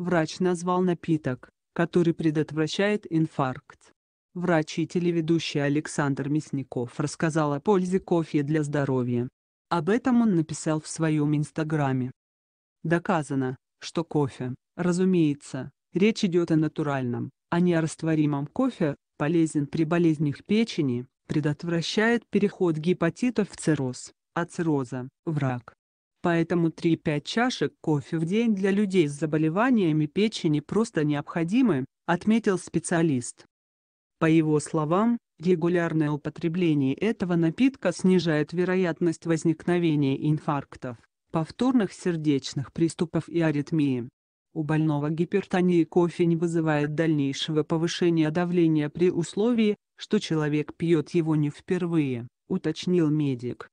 Врач назвал напиток, который предотвращает инфаркт. Врач и телеведущий Александр Мясников рассказал о пользе кофе для здоровья. Об этом он написал в своем инстаграме. Доказано, что кофе, разумеется, речь идет о натуральном, а не о растворимом кофе, полезен при болезнях печени, предотвращает переход гепатитов в цирроз, а цирроза – в рак. Поэтому 3-5 чашек кофе в день для людей с заболеваниями печени просто необходимы, отметил специалист. По его словам, регулярное употребление этого напитка снижает вероятность возникновения инфарктов, повторных сердечных приступов и аритмии. У больного гипертонии кофе не вызывает дальнейшего повышения давления при условии, что человек пьет его не впервые, уточнил медик.